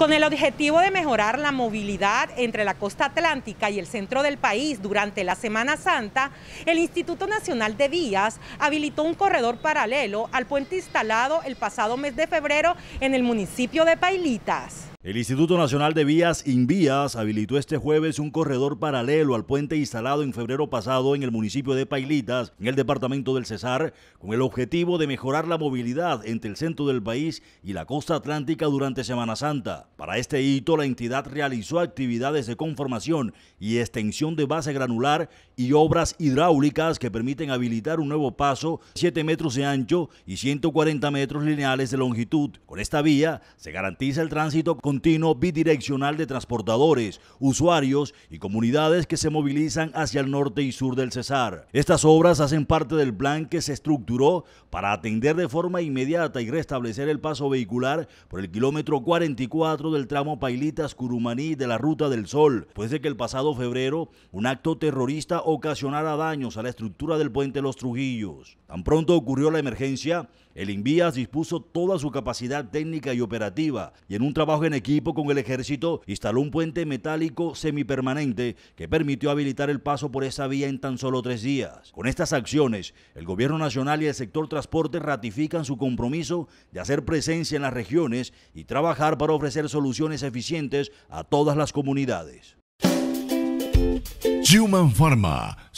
Con el objetivo de mejorar la movilidad entre la costa atlántica y el centro del país durante la Semana Santa, el Instituto Nacional de Vías habilitó un corredor paralelo al puente instalado el pasado mes de febrero en el municipio de Pailitas. El Instituto Nacional de Vías Invías habilitó este jueves un corredor paralelo al puente instalado en febrero pasado en el municipio de Pailitas, en el departamento del Cesar, con el objetivo de mejorar la movilidad entre el centro del país y la costa atlántica durante Semana Santa. Para este hito, la entidad realizó actividades de conformación y extensión de base granular y obras hidráulicas que permiten habilitar un nuevo paso 7 metros de ancho y 140 metros lineales de longitud. Con esta vía se garantiza el tránsito con continuo bidireccional de transportadores, usuarios y comunidades que se movilizan hacia el norte y sur del Cesar. Estas obras hacen parte del plan que se estructuró para atender de forma inmediata y restablecer el paso vehicular por el kilómetro 44 del tramo Pailitas-Curumaní de la Ruta del Sol, pues de que el pasado febrero un acto terrorista ocasionara daños a la estructura del puente Los Trujillos. Tan pronto ocurrió la emergencia, el Invías dispuso toda su capacidad técnica y operativa y en un trabajo en equipo con el ejército instaló un puente metálico semipermanente que permitió habilitar el paso por esa vía en tan solo tres días. Con estas acciones, el gobierno nacional y el sector transporte ratifican su compromiso de hacer presencia en las regiones y trabajar para ofrecer soluciones eficientes a todas las comunidades.